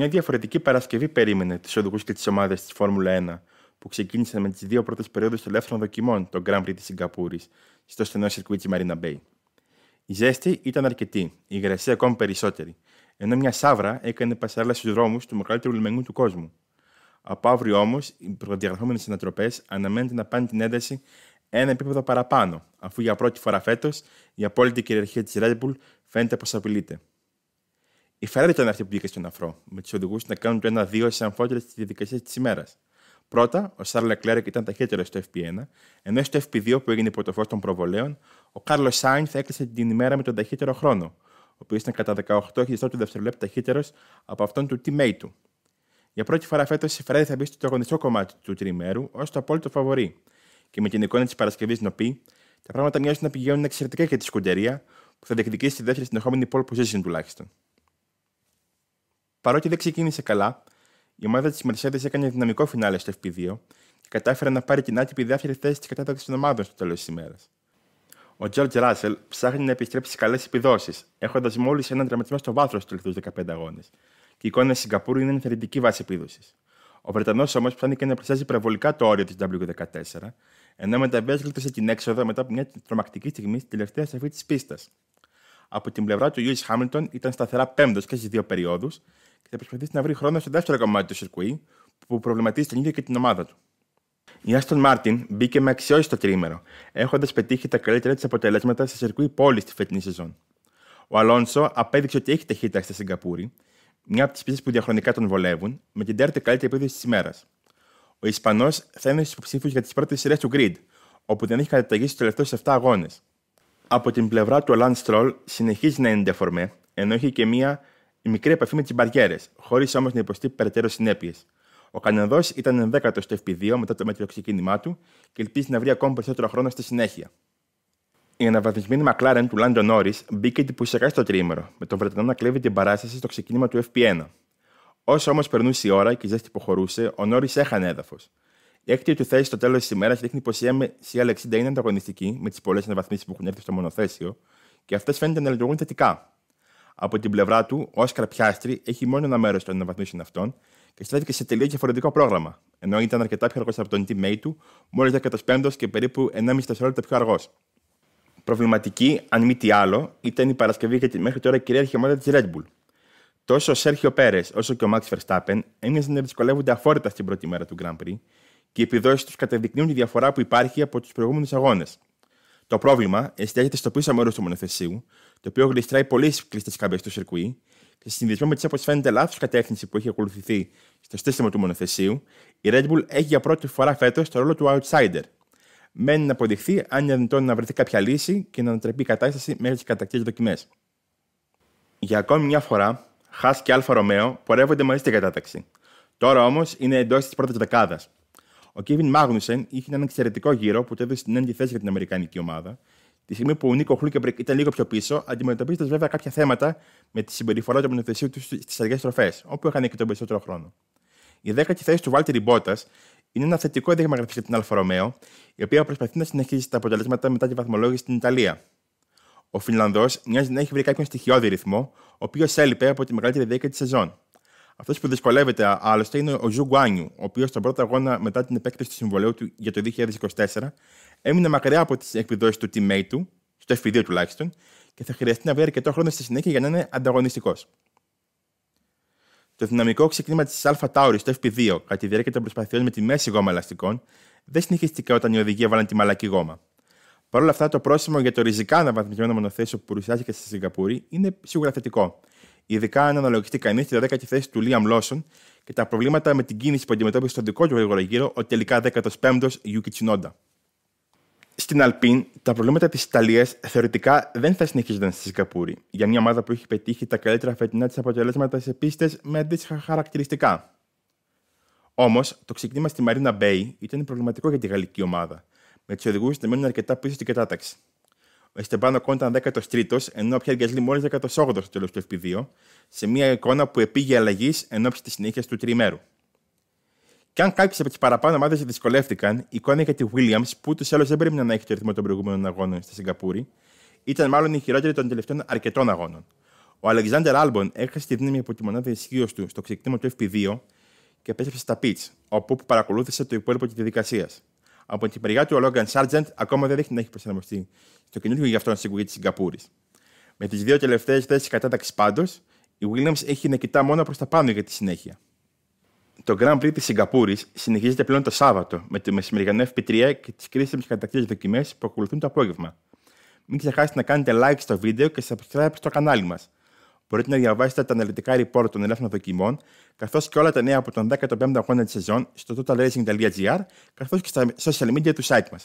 Μια διαφορετική Παρασκευή περίμενε του οδηγούς και τις ομάδες της Φόρμουλα 1, που ξεκίνησαν με τις δύο πρώτες περιόδου των ελεύθερων δοκιμών, το Grand Prix της Σιγκαπούρης, στο στενό σερκουίτ της Marina Bay. Η ζέστη ήταν αρκετή, η υγρασία ακόμη περισσότερη, ενώ μια σάβρα έκανε πασάρλα στους δρόμους του μεγαλύτερου λιμενιού του κόσμου. Από αύριο όμως, οι προδιαγραφόμενες ανατροπές αναμένεται να πάνε την ένταση ένα επίπεδο παραπάνω, αφού για πρώτη φορά φέτος η απόλυτη κυριαρχία της Red Bull φαίνεται πως απειλείται. Η Ferrari ήταν αυτή που μπήκε στον αφρό, με τους οδηγούς να κάνουν το 1-2 σε αμφότερε τη διαδικασία της ημέρας. Πρώτα, ο Σάρλ Εκλέρεκ ήταν ταχύτερος στο FP1, ενώ στο FP2 που έγινε φως των προβολέων, ο Κάρλος θα έκλεισε την ημέρα με τον ταχύτερο χρόνο, ο οποίος ήταν κατά 18 χιλιοστό του δευτερολέπτου ταχύτερος από αυτόν του teammate του. Για πρώτη φορά φέτος η Ferrari θα μπει στο αγωνιστικό κομμάτι του τριημέρου ως το απόλυτο φαβορή. Και με την εικόνα της Παρασκευής Νοπή, τα πράγματα μοιάζουν να πηγαίνουν εξαιρετικά για τη σκουντερία, που θα διεκδικήσει τη δεύτερη συνεχόμενη pole position τουλάχιστον. Παρότι δεν ξεκίνησε καλά, η ομάδα της Mercedes έκανε δυναμικό φινάλε στο FP2 και κατάφερε να πάρει την άτυπη δεύτερη θέση της κατάταξης των ομάδων στο τέλος της ημέρας. Ο Τζορτζ Ράσελ ψάχνει να επιστρέψει σε καλές επιδόσεις, έχοντας μόλις έναν τραυματισμό στο βάθρο στους τελευταίους 15 αγώνες. Και η εικόνα της Σιγκαπούρου είναι θερητική βάση επίδοσης. Ο Βρετανός όμως ψάχνει και να πλησιάζει υπερβολικά το όριο της W14, ενώ μεταβέσλεται σε την έξοδο μετά από μια τρομακτική στιγμή στην τελευταία στραφή της πίστας. Από την πλευρά του Ιούι Χάμιλτον ήταν σταθερά πέμπτος και στις δύο περιόδους, και θα προσπαθήσει να βρει χρόνο στο δεύτερο κομμάτι του σιρκουί που προβληματίζει τον ίδιο και την ομάδα του. Η Άστον Μάρτιν μπήκε με αξιόριστο τρίμερο, έχοντας πετύχει τα καλύτερα της αποτελέσματα σε σιρκουί πόλη τη φετινή σεζόν. Ο Αλόνσο απέδειξε ότι έχει ταχύτητα στη Σιγκαπούρη, μια από τις πίστες που διαχρονικά τον βολεύουν, με την τέταρτη καλύτερη επίδοση της ημέρας. Ο Ισπανός θα είναι στους υποψήφιους για τις πρώτες σειρές του Grid, όπου δεν έχει καταταγήσει τους τελευταίους 7 αγώνες. Από την πλευρά του, ο Λαν Στρολ συνεχίζει να είναι ντεφορμέ, ενώ έχει και μια η μικρή επαφή με τι μπαριέρε, χωρίς όμως να υποστεί περαιτέρω συνέπειες. Ο Καναδός ήταν ενδέκατος στο FP2 μετά το μέτριο ξεκίνημά του και ελπίζει να βρει ακόμα περισσότερο χρόνο στη συνέχεια. Η αναβαθμισμένη McLaren του Λάντο Νόρις μπήκε εντυπωσιακά στο τρίμερο, με τον Βρετανό να κλέβει την παράσταση στο ξεκίνημα του FP1. Όσο όμως περνούσε η ώρα και η ζέστη υποχωρούσε, ο Νόρις έχανε έδαφος. Η έκτη του θέση στο τέλος της ημέρας δείχνει πως η MCL60 είναι ανταγωνιστική με τις πολλές αναβαθμίσεις που έχουν έρθει στο μονοθέσιο και αυτές φαίνεται να λειτουργούν θετικά. Από την πλευρά του, ο Όσκαρ Πιάστρη έχει μόνο ένα μέρος των αναβαθμίσεων αυτών και στράφηκε σε τελείως διαφορετικό πρόγραμμα, ενώ ήταν αρκετά πιο αργός από τον teammate του, μόλις 15ο και περίπου 1,5 δευτερόλεπτα πιο αργός. Προβληματική, αν μη τι άλλο, ήταν η Παρασκευή για τη μέχρι τώρα κυρίαρχη ομάδα της Red Bull. Τόσο ο Σέρχιο Πέρες όσο και ο Μαξ Verstappen έμοιαζαν να δυσκολεύονται αφόρητα στην πρώτη μέρα του Grand Prix και οι επιδόσεις τους καταδεικνύουν τη διαφορά που υπάρχει από τους προηγούμενους αγώνες. Το πρόβλημα εστιάζεται στο πίσω μέρος του μονοθεσίου, το οποίο γλιστράει πολύ κλειστές καμπές του σερκουί, και σε συνδυασμό με τη όπως φαίνεται λάθος κατεύθυνση που έχει ακολουθηθεί στο σύστημα του μονοθεσίου, η Red Bull έχει για πρώτη φορά φέτος το ρόλο του outsider. Μένει να αποδειχθεί αν είναι δυνατόν να βρεθεί κάποια λύση και να ανατρεπεί η κατάσταση μέχρι τις κατακτήρε δοκιμές. Για ακόμη μια φορά, Χά και Αλφα Ρωμαίο πορεύονται μαζί στην κατάταξη. Τώρα όμως είναι εντός της πρώτης δεκάδας, ο Κέβιν Μάγνουσεν είχε έναν εξαιρετικό γύρο που τέβησε στην ένδυη θέση για την Αμερικανική ομάδα. Τη στιγμή που ο Νίκο Χούλκεμπρεκ ήταν λίγο πιο πίσω, αντιμετωπίζοντας βέβαια κάποια θέματα με τη συμπεριφορά του μονοθεσίου τους στις αργές στροφές, όπου είχαν και τον περισσότερο χρόνο. Η δέκατη θέση του Βάλτερ Μπότας είναι ένα θετικό δείγμα γραφής για την Αλφα Ρωμαίο, η οποία προσπαθεί να συνεχίσει τα αποτελέσματα μετά τη βαθμολόγηση στην Ιταλία. Ο Φινλανδός μοιάζει να έχει βρει κάποιον στοιχειώδη ρυθμό, ο οποίος έλειπε από τη μεγαλύτερη διάρκεια της σεζόν. Αυτός που δυσκολεύεται άλλωστε είναι ο Ζου Γκουάνιου, ο οποίος στον πρώτο αγώνα μετά την επέκταση του συμβολέου του για το 2024 έμεινε μακριά από τις επιδόσει του teammate του, στο F2 τουλάχιστον, και θα χρειαστεί να βρει αρκετό χρόνο στη συνέχεια για να είναι ανταγωνιστικός. Το δυναμικό ξεκίνημα της Αλφα Τάουρι στο FP2 κατά τη διάρκεια των προσπαθειών με τη μέση γόμα ελαστικών δεν συνεχίστηκε όταν οι οδηγοί έβαλαν τη μαλακή γόμα. Παρ' όλα αυτά, το πρόσημο για το ριζικά αναβαθμισμένο μονοθέσιο που παρουσιάστηκε στη Σιγκαπούρη είναι σίγουρα θετικό, Ειδικά αν αναλογιστεί κανείς τη 10η θέση του Λίαμ Λόσον και τα προβλήματα με την κίνηση που αντιμετώπισε στον δικό του γρήγορο γύρο, ο τελικά 15ο Yuki Τσινόντα. Στην Αλπίν, τα προβλήματα της Ιταλίας θεωρητικά δεν θα συνεχίζονταν στη Σιγκαπούρη, για μια ομάδα που έχει πετύχει τα καλύτερα φετινά της αποτελέσματα σε πίστες με αντίστοιχα χαρακτηριστικά. Όμως, το ξεκίνημα στη Μαρίνα Μπέι ήταν προβληματικό για τη γαλλική ομάδα, με τους οδηγούς να μένουν αρκετά πίσω στην κατάταξη. Ο Εστεμπάνο Κόντα ήταν 13ο, ενώ ο Πιέρ Γκασλή μόλι 18ο στο τέλος του FP2, σε μια εικόνα που επήγε αλλαγής εν ώψη τη συνέχεια του τριημέρου. Κι αν κάποιες από τις παραπάνω ομάδες δυσκολεύτηκαν, η εικόνα για τη Williams, που ούτως ή άλλως δεν περίμενε να έχει το ρυθμό των προηγούμενων αγώνων στη Σιγκαπούρη, ήταν μάλλον η χειρότερη των τελευταίων αρκετών αγώνων. Ο Αλεξάνδρ Άλμπον έχασε τη δύναμη από τη μονάδα ισχύως του στο ξεκίνημα του FP2 και επέστρεψε στα pitch, όπου παρακολούθησε το υπόλοιπο της διαδικασίας. Από την μεριά του, ο Λόγκαν Σάρτζεντ ακόμα δεν δείχνει να έχει προσαρμοστεί στο καινούργιο γι' αυτόν σιγουρή της Σιγκαπούρης. Με τις δύο τελευταίες θέσεις κατάταξης πάντως, η Williams έχει να κοιτά μόνο προς τα πάνω για τη συνέχεια. Το Grand Prix της Σιγκαπούρης συνεχίζεται πλέον το Σάββατο με το μεσημεριανό FP3 και τις κρίσιμες κατακτήρες δοκιμές που ακολουθούν το απόγευμα. Μην ξεχάσετε να κάνετε like στο βίντεο και subscribe στο κανάλι μας μπορείτε να διαβάσετε τα αναλυτικά report των ελεύθερων δοκιμών, καθώς και όλα τα νέα από τον 15ο αγώνα της σεζόν στο totalracing.gr, καθώς και στα social media του site μας.